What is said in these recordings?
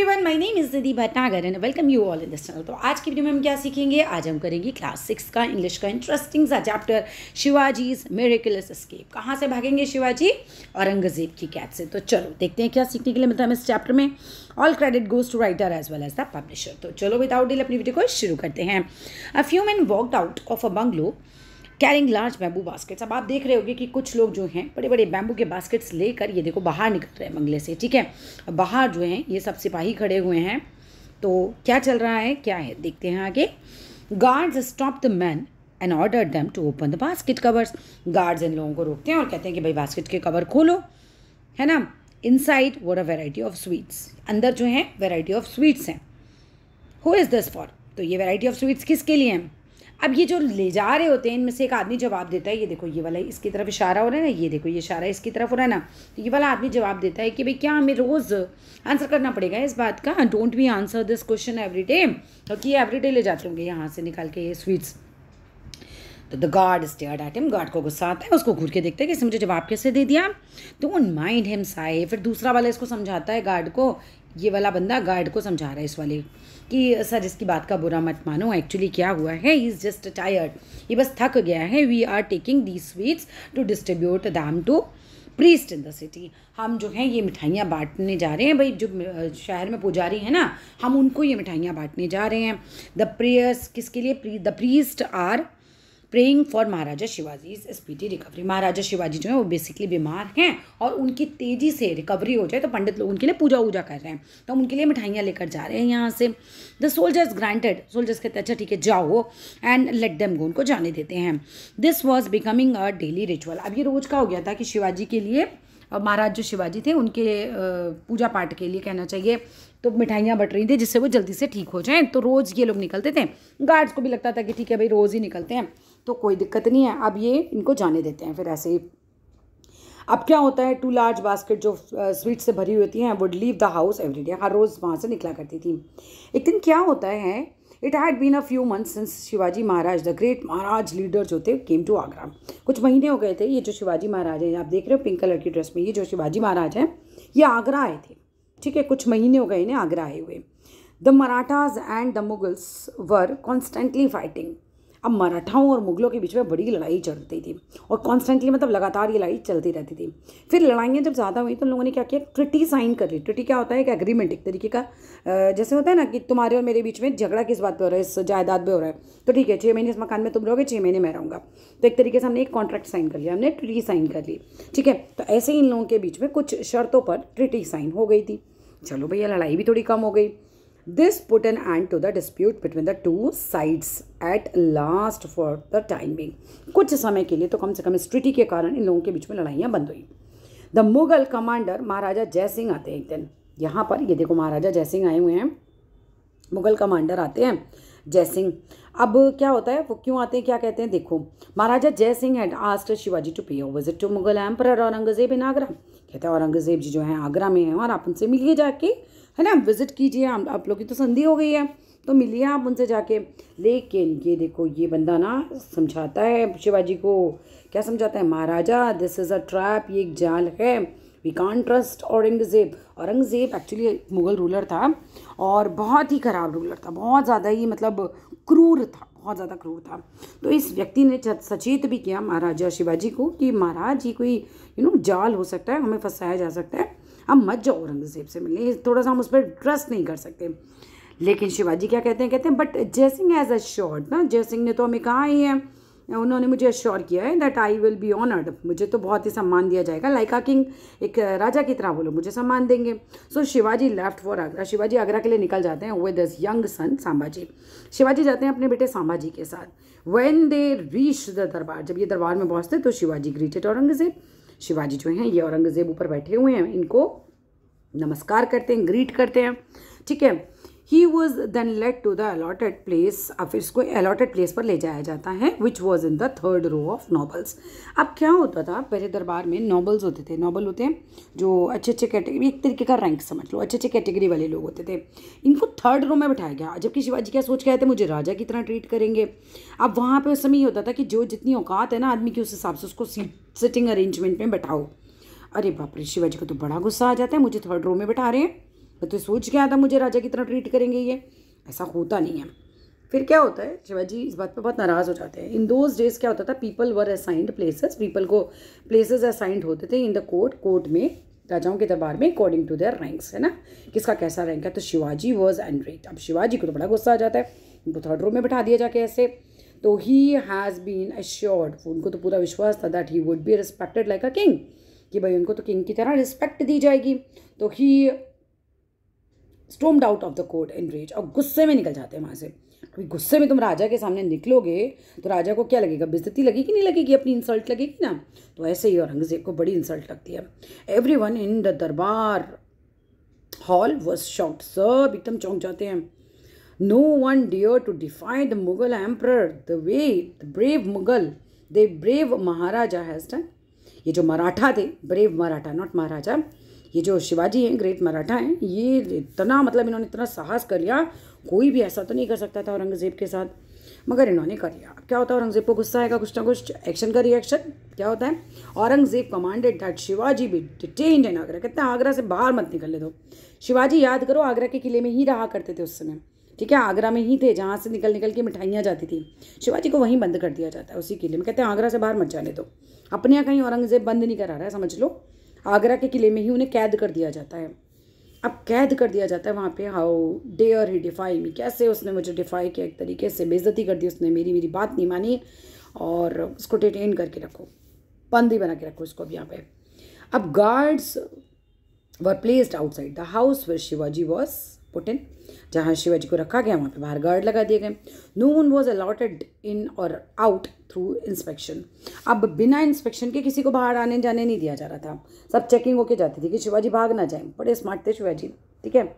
Everyone my name is Didi Bhatnagar and welcome you all in this channel तो आज की video में हम क्या सीखेंगे आज हम करेंगे क्लास सिक्स का इंग्लिश का इंटरेस्टिंग सा चैप्टर शिवाजीज मेरेकुलस स्केप कहाँ से भागेंगे शिवाजी औरंगजेब की कैद से तो चलो देखते हैं क्या सीखने के लिए मिलता है इस चैप्टर में all credit goes to writer as well as the publisher तो चलो विदाउट डील अपनी वीडियो को शुरू करते हैं a few man walked out of a bungalow carrying large bamboo baskets अब आप देख रहे होगे कि कुछ लोग जो हैं बड़े बड़े बैम्बू के बास्केट्स लेकर ये देखो बाहर निकल रहे हैं बंगले से ठीक है बाहर जो हैं ये सब सिपाही खड़े हुए हैं तो क्या चल रहा है क्या है देखते हैं आगे guards stop the man and order them to open the basket covers guards इन लोगों को रोकते हैं और कहते हैं कि भाई बास्केट के कवर खोलो है ना इनसाइड वो अ वेराइटी ऑफ स्वीट्स अंदर जो है वेराइटी ऑफ स्वीट्स हैं हु इज़ दिस फॉर तो ये वेराइटी ऑफ स्वीट्स किसके लिए हैं अब ये जो ले जा रहे होते हैं इनमें से एक आदमी जवाब देता है ये देखो ये वाला इसकी तरफ इशारा हो रहा है ना ये देखो ये इशारा इसकी तरफ हो रहा है ना तो ये वाला आदमी जवाब देता है कि भाई क्या हमें रोज़ आंसर करना पड़ेगा इस बात का don't be answer this question every day क्योंकि ये एवरी डे ले जाते होंगे यहाँ से निकाल के ये स्वीट्स तो the guard stayed item guard को गुस्सा आता है उसको घूर के देखता है कि इसने मुझे जवाब कैसे दे दिया तो उन माइंड हिम साए फिर दूसरा वाला इसको समझाता है गार्ड को ये वाला बंदा गार्ड को समझा रहा है इस वाले कि सर इसकी बात का बुरा मत मानो एक्चुअली क्या हुआ है ही इज़ जस्ट टायर्ड ये बस थक गया है we are taking the sweets to distribute them to priest in the city हम जो हैं ये मिठाइयाँ बांटने जा रहे हैं भाई जो शहर में पुजारी हैं ना हम उनको ये मिठाइयाँ बांटने जा रहे हैं द प्रेयर्स किसके लिए the priest are praying for Maharaja Shivaji is speedy recovery Maharaja Shivaji जो है वो बेसिकली बीमार हैं और उनकी तेज़ी से रिकवरी हो जाए तो पंडित लोग उनके लिए पूजा वूजा कर रहे हैं तो उनके लिए मिठाइयाँ लेकर जा रहे हैं यहाँ से द सोल्जर्स ग्रांटेड सोल्जर्स कहते हैं अच्छा ठीक है जाओ एंड लेट डेम गो उनको जाने देते हैं this was becoming a daily ritual अब ये रोज़ का हो गया था कि शिवाजी के लिए और महाराज जो शिवाजी थे उनके पूजा पाठ के लिए कहना चाहिए तो मिठाइयाँ बट रही थी जिससे वो जल्दी से ठीक हो जाएं तो रोज़ ये लोग निकलते थे गार्ड्स को भी लगता था कि ठीक है भाई रोज़ ही निकलते हैं तो कोई दिक्कत नहीं है अब ये इनको जाने देते हैं फिर ऐसे ही अब क्या होता है टू लार्ज बास्केट जो स्वीट से भरी होती हैं would leave the house every day हर रोज़ वहाँ से निकला करती थी एक दिन क्या होता है it had been a few month since Shivaji Maharaj the great Maharaj leader जो थे केम टू आगरा कुछ महीने हो गए थे ये जो शिवाजी महाराज हैं आप देख रहे हो पिंक कलर की ड्रेस में ये जो शिवाजी महाराज हैं ये आगरा आए थे ठीक है कुछ महीने हो गए इन्हें आगरा आए हुए the Marathas and the Mughals were constantly fighting अब मराठाओं और मुगलों के बीच में बड़ी लड़ाई चलती थी और कॉन्स्टेंटली मतलब लगातार ये लड़ाई चलती रहती थी फिर लड़ाइयाँ जब ज़्यादा हुई तो लोगों ने क्या किया ट्रिटी साइन कर ली ट्रिटी क्या होता है एक एग्रीमेंट एक तरीके का जैसे होता है ना कि तुम्हारे और मेरे बीच में झगड़ा किस बात पर हो रहा है इस जायदाद पर हो रहा है तो ठीक है छः महीने इस मकान में तुम रहोगे छः महीने मैं रहूँगा तो एक तरीके से हमने एक कॉन्ट्रैक्ट साइन कर लिया हमने ट्रिटी साइन कर ली ठीक है तो ऐसे ही इन लोगों के बीच में कुछ शर्तों पर ट्रिटी साइन हो गई थी चलो भैया लड़ाई भी थोड़ी कम हो गई this put an end to the dispute between the two sides at last for the time being. कुछ समय के लिए तो कम से कम स्ट्रिटी के कारण इन लोगों के बीच में लड़ाइयाँ बंद हुई द मुगल कमांडर महाराजा सिंह आते हैं एक दिन यहाँ पर ये देखो महाराजा जयसिंह आए हुए हैं मुगल कमांडर आते हैं जय सिंह अब क्या होता है वो क्यों आते हैं क्या कहते हैं देखो Maharaja Jai Singh had asked Shivaji to pay visit to Mughal emperor Aurangzeb in Agra कहते हैं औरंगजेब जी जो है आगरा में हैं और आप उनसे मिलिए जाके है ना विज़िट कीजिए हम आप लोग की तो संधि हो गई है तो मिलिए आप उनसे जाके लेकिन ये देखो ये बंदा ना समझाता है शिवाजी को क्या समझाता है Maharaja this is a trap ये एक जाल है we can't trust Aurangzeb Aurangzeb actually Mughal ruler था और बहुत ही ख़राब रूलर था बहुत ज़्यादा ही मतलब क्रूर था बहुत ज़्यादा क्रूर था तो इस व्यक्ति ने सचेत भी किया महाराजा शिवाजी को कि महाराज ये कोई यू नो जाल हो सकता है हमें फंसाया जा सकता है अब मत जाओ औरंगज़ेब से मिलने थोड़ा सा हम उस पर ट्रस्ट नहीं कर सकते लेकिन शिवाजी क्या कहते हैं कहते हैं बट सिंह एज अश्योर्ड ना जयसिंह ने तो हमें कहा ही है उन्होंने मुझे अश्योर किया है that I will be honoured मुझे तो बहुत ही सम्मान दिया जाएगा लाइक आ किंग एक राजा की तरह बोलो मुझे सम्मान देंगे so so, Shivaji left for Agra Shivaji Agra के लिए निकल जाते हैं विद दस यंग सन सांभाजी शिवाजी जाते हैं अपने बेटे सांभाजी के साथ वेन दे रीच द दरबार जब ये दरबार में पहुँचते तो शिवाजी ग्रीटेड औरंगजेब शिवाजी जो हैं ये औरंगज़ेब ऊपर बैठे हुए हैं इनको नमस्कार करते हैं ग्रीट करते हैं ठीक है he was then led to the allotted place अब फिर इसको अलॉटेड प्लेस पर ले जाया जाता है which was in the third row of nobles अब क्या होता था पहले दरबार में नॉबल्स होते थे नॉबल होते हैं जो अच्छे अच्छे कैटेगरी एक तरीके का रैंक समझ लो अच्छे अच्छे कैटेगरी वाले लोग होते थे इनको थर्ड रो में बैठाया गया जबकि शिवाजी क्या सोच के आए थे मुझे राजा की तरह ट्रीट करेंगे अब वहाँ पर उस समय ये होता था कि जो जितनी औकात है ना आदमी की उस हिसाब से उसको सीट सिटिंग अरेंजमेंट में बैठाओ अरे बाप रे शिवाजी को तो बड़ा गुस्सा आ जाता है मुझे थर्ड रो में बैठा रहे हैं तो सोच के आया था मुझे राजा की तरह ट्रीट करेंगे ये ऐसा होता नहीं है फिर क्या होता है शिवाजी इस बात पे बहुत नाराज़ हो जाते हैं इन दोज डेज क्या होता था people were assigned places people को प्लेसेस असाइंड होते थे इन द कोर्ट कोर्ट में राजाओं के दरबार में अकॉर्डिंग टू देयर रैंक्स है ना किसका कैसा रैंक है तो शिवाजी वॉज रेट अब शिवाजी को तो बड़ा गुस्सा आ जाता है उनको थर्ड तो रूम में बैठा दिया जाके ऐसे तो ही हैज़ बीन अश्योर्ड उनको तो पूरा विश्वास था that he would be respected like a king कि भाई उनको तो किंग की तरह रिस्पेक्ट दी जाएगी तो he stormed out of the court in rage और गुस्से में निकल जाते हैं वहाँ से क्योंकि गुस्से में तुम राजा के सामने निकलोगे तो राजा को क्या लगेगा बेजती लगेगी नहीं लगेगी अपनी इंसल्ट लगेगी ना तो ऐसे ही औरंगजेब को बड़ी इंसल्ट लगती है everyone in the darbar hall was shocked सब एकदम चौंक जाते हैं no one dared to defy the Mughal emperor the way the brave Mughal the brave Maharaja has done ये जो मराठा थे ब्रेव मराठा नॉट महाराजा ये जो शिवाजी हैं ग्रेट मराठा हैं ये इतना मतलब इन्होंने इतना साहस कर लिया कोई भी ऐसा तो नहीं कर सकता था औरंगज़ेब के साथ मगर इन्होंने कर लिया क्या होता है औरंगज़ेब को गुस्सा आएगा कुछ ना कुछ एक्शन का रिएक्शन क्या होता है औरंगज़ेब कमांडेड दैट शिवाजी भी डिटेन्ड इन आगरा कहते हैं आगरा से बाहर मत निकलने दो शिवाजी याद करो आगरा के किले में ही रहा करते थे उस समय ठीक है आगरा में ही थे जहाँ से निकल निकल के मिठाइयाँ जाती थी शिवाजी को वहीं बंद कर दिया जाता है उसी किले में कहते हैं आगरा से बाहर मत जाने दो अपने यहाँ कहीं औरंगज़ेब बंद नहीं करा रहा है समझ लो आगरा के किले में ही उन्हें कैद कर दिया जाता है अब कैद कर दिया जाता है वहाँ पे how dare he defy me कैसे उसने मुझे डिफाई किया एक तरीके से बेज़ती कर दी उसने मेरी मेरी बात नहीं मानी और उसको डिटेन करके रखो बंदी बना के रखो उसको अब यहाँ पे अब guards were placed outside the house where Shivaji was put in जहाँ शिवाजी को रखा गया वहाँ पे बाहर गार्ड लगा दिए गए नून वॉज अलॉटेड इन और आउट थ्रू इंस्पेक्शन अब बिना इंस्पेक्शन के किसी को बाहर आने जाने नहीं दिया जा रहा था सब चेकिंग होके जाती थी कि शिवाजी भाग ना जाए बड़े स्मार्ट थे शिवाजी ठीक है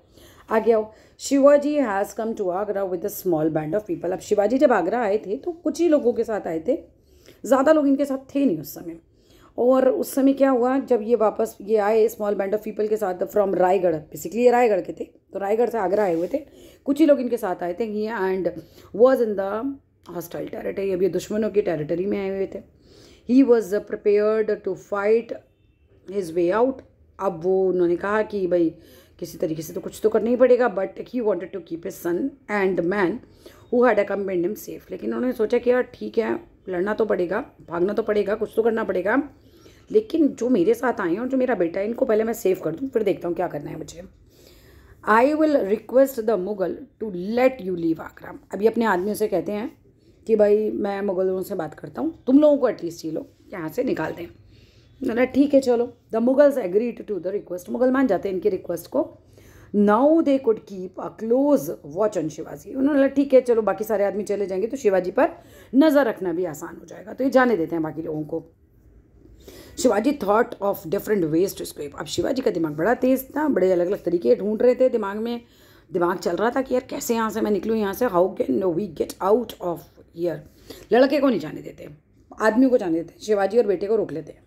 आगे आओ Shivaji has come to Agra with a small band of people अब शिवाजी जब आगरा आए थे तो कुछ ही लोगों के साथ आए थे ज़्यादा लोग इनके साथ थे नहीं उस समय और उस समय क्या हुआ जब ये वापस ये आए स्मॉल बैंड ऑफ पीपल के साथ फ्रॉम रायगढ़ बेसिकली ये रायगढ़ के थे तो रायगढ़ से आगरा आए हुए थे कुछ ही लोग इनके साथ आए थे ये and was in the hostile territory अभी दुश्मनों की टेरिटरी में आए हुए थे he was prepared to fight his way out अब वो उन्होंने कहा कि भाई किसी तरीके से तो कुछ तो करना ही पड़ेगा but he wanted to keep a son and man who had a him safe लेकिन उन्होंने सोचा कि यार ठीक है लड़ना तो पड़ेगा भागना तो पड़ेगा कुछ तो करना पड़ेगा लेकिन जो मेरे साथ आए हैं और जो मेरा बेटा है इनको पहले मैं सेव कर दूँ फिर देखता हूँ क्या करना है मुझे I will request the Mughal to let you leave Agra अभी अपने आदमियों से कहते हैं कि भाई मैं मुगलों से बात करता हूँ तुम लोगों को एटलीस्ट ये लोग यहाँ से निकाल दें ना ठीक है चलो the Mughals agreed to the request Mughal मान जाते हैं इनकी रिक्वेस्ट को now they could keep a close watch on Shivaji उन्होंने ठीक है चलो बाकी सारे आदमी चले जाएंगे तो शिवाजी पर नज़र रखना भी आसान हो जाएगा तो ये जाने देते हैं बाकी लोगों को Shivaji thought of different ways to escape Shivaji शिवाजी का दिमाग बड़ा तेज़ था बड़े अलग अलग तरीके ढूंढ रहे थे दिमाग में दिमाग चल रहा था कि यार कैसे यहाँ से मैं निकलूँ यहाँ से how can no we get out of here लड़के को नहीं जाने देते आदमी को जाने देते शिवाजी और बेटे को रोक लेते हैं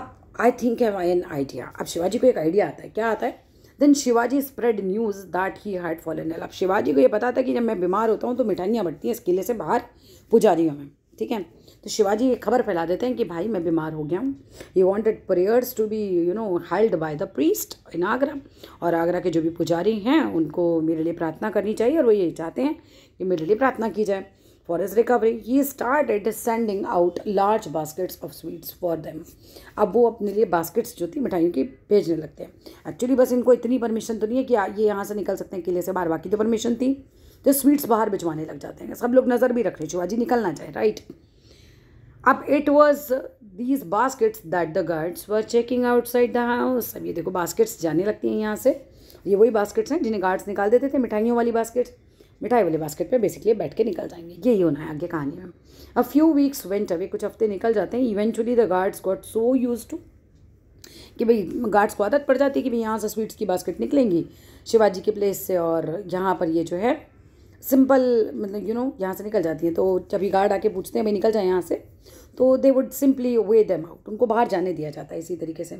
अब I think have I an idea अब शिवाजी को एक आइडिया आता है क्या आता है then Shivaji spread news that he had fall an अब शिवाजी को ये पता था कि जब मैं बीमार होता हूँ तो मिठाइयाँ बढ़ती हैं इस किले से बाहर पुजारियों में ठीक है तो शिवाजी ये खबर फैला देते हैं कि भाई मैं बीमार हो गया हूँ you wanted prayers to be you know held by the priest in Agra और आगरा के जो भी पुजारी हैं उनको मेरे लिए प्रार्थना करनी चाहिए और वो ये चाहते हैं कि मेरे लिए प्रार्थना की जाए For recovery recovery, start started sending out large baskets of sweets for them अब वो अपने लिए बास्केट्स जो थी मिठाइयों की भेजने लगते हैं एक्चुअली बस इनको इतनी परमिशन तो नहीं है कि ये यहाँ से निकल सकते हैं किले से बाहर बाकी तो परमिशन थी तो स्वीट्स बाहर भिजवाने लग जाते हैं सब लोग नज़र भी रख रहे शिवाजी निकलना चाहे राइट अब it was these baskets that the guards were checking outside the house अब ये देखो बास्केट्स जाने लगती हैं यहाँ से ये वही बास्केट्स हैं जिन्हें गार्ड्स निकाल देते थे मिठाइयों वाली बास्केट्स मिठाई वाले बास्केट पे बेसिकली बैठ के निकल जाएंगे यही होना है आगे कहानी में a few weeks went away कुछ हफ्ते निकल जाते हैं eventually the guards got so used to कि भाई गार्ड्स को आदत पड़ जाती है कि भाई यहाँ से स्वीट्स की बास्केट निकलेंगी शिवाजी के प्लेस से और यहाँ पर ये जो है सिंपल मतलब यू नो यहाँ से निकल जाती है तो जब ही गार्ड आके पूछते हैं भाई निकल जाए यहाँ से तो they would simply wave them out उनको बाहर जाने दिया जाता है इसी तरीके से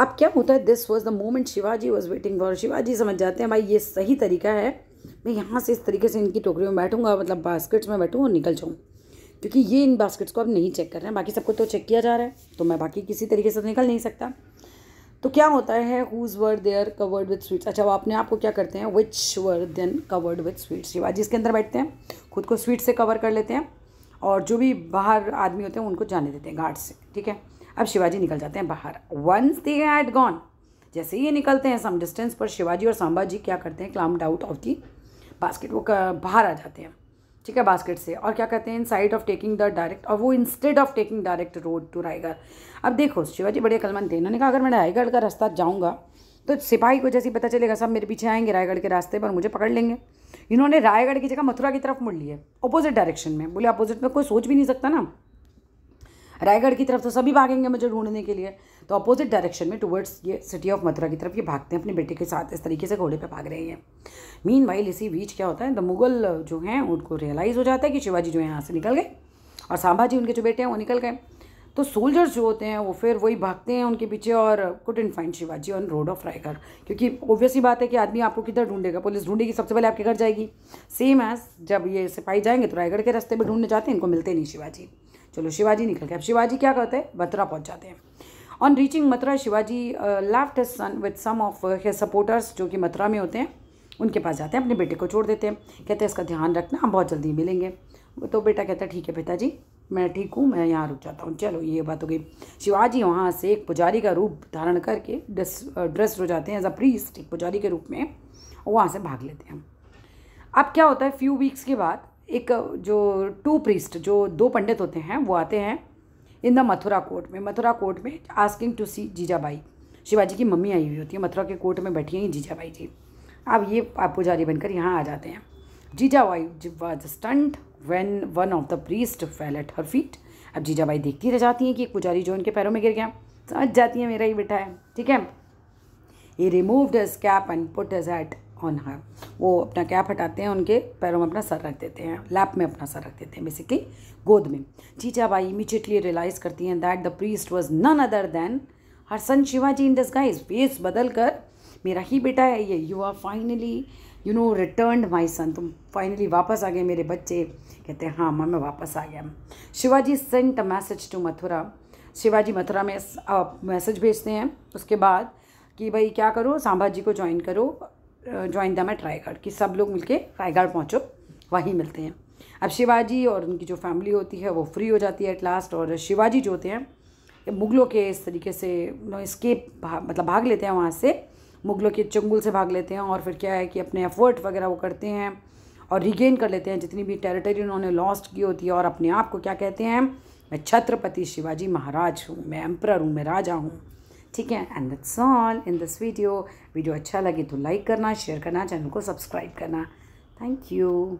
अब क्या होता है this was the moment Shivaji was waiting for Shivaji समझ जाते हैं भाई ये सही तरीका है मैं यहाँ से इस तरीके से इनकी टोकरियों में बैठूँगा मतलब बास्केट्स में बैठूँ और निकल जाऊँ क्योंकि ये इन बास्केट्स को अब नहीं चेक कर रहे हैं बाकी सबको तो चेक किया जा रहा है तो मैं बाकी किसी तरीके से तो निकल नहीं सकता तो क्या होता है who's were there covered with sweets अच्छा वो अपने आप को क्या करते हैं which were then covered with sweets ये इसके अंदर बैठते हैं खुद को स्वीट से कवर कर लेते हैं और जो भी बाहर आदमी होते हैं उनको जाने देते हैं गार्ड से ठीक है अब शिवाजी निकल जाते हैं बाहर वंस दे हैड गॉन जैसे ही ये निकलते हैं सम डिस्टेंस पर शिवाजी और सांबा जी क्या करते हैं climbed out of the basket वो बाहर आ जाते हैं ठीक है बास्केट से और क्या कहते हैं inside of taking the direct और वो instead of taking direct road to Raigad अब देखो शिवाजी बड़े कलमंद थे इन्होंने कहा अगर मैं रायगढ़ का रास्ता जाऊँगा तो सिपाही को जैसे पता चलेगा सब मेरे पीछे आएंगे रायगढ़ के रास्ते पर मुझे पकड़ लेंगे इन्होंने रायगढ़ की जगह मथुरा की तरफ मुड़ ली है अपोजिट डायरेक्शन में बोले अपोजिट में कोई सोच भी नहीं सकता ना रायगढ़ की तरफ तो सभी भागेंगे मुझे ढूंढने के लिए तो अपोजिट डायरेक्शन में टुवर्ड्स ये सिटी ऑफ मथुरा की तरफ ये भागते हैं अपने बेटे के साथ इस तरीके से घोड़े पे भाग रहे हैं मीन वाइल इसी बीच क्या होता है द मुगल जो हैं उनको रियलाइज़ हो जाता है कि शिवाजी जो है यहाँ से निकल गए और सांभाजी उनके जो बेटे हैं वो निकल गए तो सोल्जर्स जो होते हैं वो फिर वही भागते हैं उनके पीछे और couldn't find Shivaji on road of Raigad क्योंकि ऑब्वियसली बात है कि आदमी आपको किधर ढूंढेगा पुलिस ढूंढेगी सबसे पहले आपके घर जाएगी सेम एज जब ये सिपाही जाएंगे तो रायगढ़ के रास्ते पर ढूंढने जाते हैं इनको मिलते नहीं शिवाजी चलो शिवाजी निकल गए अब शिवाजी क्या करते हैं मथुरा पहुंच जाते हैं on reaching Mathura Shivaji left his son with some of his supporters जो कि मथुरा में होते हैं उनके पास जाते हैं अपने बेटे को छोड़ देते हैं कहते हैं इसका ध्यान रखना हम बहुत जल्दी मिलेंगे तो बेटा कहता है ठीक है पिताजी मैं ठीक हूँ मैं यहाँ रुक जाता हूँ चलो ये बात हो गई शिवाजी वहाँ से एक पुजारी का रूप धारण करके ड्रेस ड्रेस uh, हो जाते हैं एज अ प्रीस्ट एक पुजारी के रूप में और वहाँ से भाग लेते हैं अब क्या होता है फ्यू वीक्स के बाद एक जो टू प्रीस्ट जो दो पंडित होते हैं वो आते हैं इन द मथुरा कोर्ट में मथुरा कोर्ट में asking to see Jijabai Shivaji की मम्मी आई हुई होती है मथुरा के कोर्ट में बैठी हैं जीजाबाई जी अब ये पुजारी बनकर यहाँ आ जाते हैं Jijabai was stunned when one of the priest fell at her feet अब जीजाबाई देखती रह जाती हैं कि एक पुजारी जो उनके पैरों में गिर गया समझ जाती है मेरा ही बेटा है ठीक है ये removed his cap and put his hat on her वो अपना कैप हटाते हैं उनके पैरों में अपना सर रख देते हैं लैप में अपना सर रख देते हैं बेसिकली गोद में चीचा बाई इमीजिएटली रियलाइज़ करती हैं that the priest was none other than her son Shivaji in this guise face बदल कर मेरा ही बेटा है ये you are finally you know return my son तुम फाइनली वापस आ गए मेरे बच्चे कहते हैं हाँ मैं वापस आ गया Shivaji sent a message to Mathura Shivaji Mathura में मैसेज भेजते हैं उसके बाद कि भाई क्या करो सांभाजी को ज्वाइन करो ज्वाइन दम है रायगढ़ कि सब लोग मिलके रायगढ़ पहुँचो वहीं मिलते हैं अब शिवाजी और उनकी जो फैमिली होती है वो फ्री हो जाती है एट लास्ट और शिवाजी जो होते हैं मुगलों के इस तरीके से नो स्केप भा, मतलब भाग लेते हैं वहाँ से मुगलों के चंगुल से भाग लेते हैं और फिर क्या है कि अपने एफर्ट वगैरह वो करते हैं और रिगेन कर लेते हैं जितनी भी टेरिटरी उन्होंने लॉस्ट की होती है और अपने आप को क्या कहते हैं मैं छत्रपति शिवाजी महाराज हूँ मैं एम्प्रर हूँ मैं राजा हूँ ठीक है and that's all in this video video अच्छा लगे तो लाइक करना शेयर करना चैनल को सब्सक्राइब करना थैंक यू